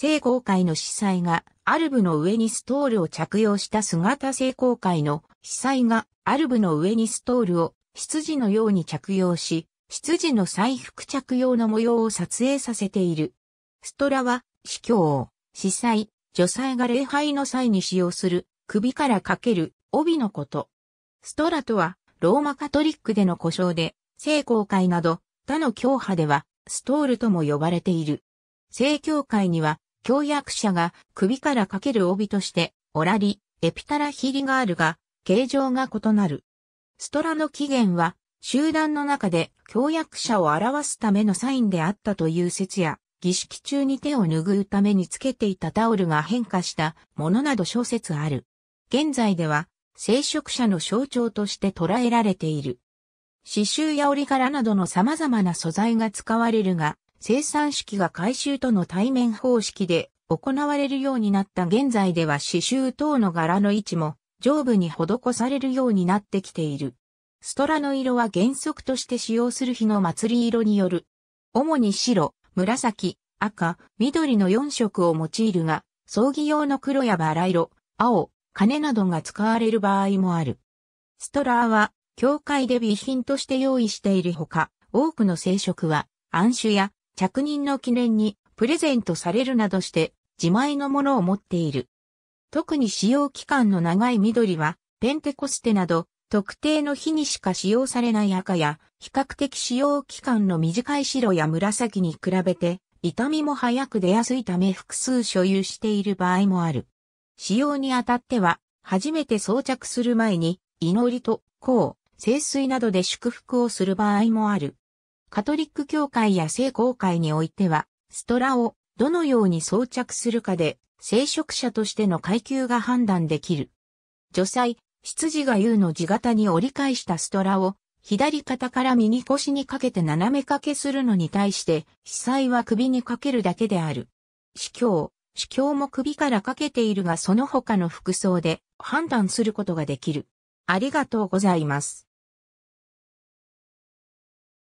聖公会の司祭がアルブの上にストールを着用した姿聖公会の司祭がアルブの上にストールを羊のように着用し、羊の再服着用の模様を撮影させている。ストラは、司教、司祭、女祭が礼拝の際に使用する首からかける帯のこと。ストラとは、ローマカトリックでの故障で、聖公会など他の教派ではストールとも呼ばれている。聖教会には教約者が首からかける帯として、オラリ、エピタラヒリがあるが、形状が異なる。ストラの起源は、集団の中で教約者を表すためのサインであったという説や、儀式中に手を拭うためにつけていたタオルが変化したものなど小説ある。現在では、聖職者の象徴として捉えられている。刺繍や折柄などの様々な素材が使われるが、生産式が回収との対面方式で行われるようになった現在では刺繍等の柄の位置も上部に施されるようになってきている。ストラの色は原則として使用する日の祭り色による。主に白、紫、赤、緑の4色を用いるが、葬儀用の黒やバラ色、青、金などが使われる場合もある。ストラーは、教会で備品として用意しているほか、多くの聖職は、暗種や着任の記念にプレゼントされるなどして自前のものを持っている。特に使用期間の長い緑は、ペンテコステなど、特定の日にしか使用されない赤や、比較的使用期間の短い白や紫に比べて、痛みも早く出やすいため複数所有している場合もある。使用にあたっては、初めて装着する前に、祈りと、香、清水などで祝福をする場合もある。カトリック教会や聖公会においては、ストラをどのように装着するかで、聖職者としての階級が判断できる。女祭、羊がが優の字型に折り返したストラを、左肩から右腰にかけて斜め掛けするのに対して、被災は首にかけるだけである。司教、司教も首からかけているがその他の服装で判断することができる。ありがとうございます。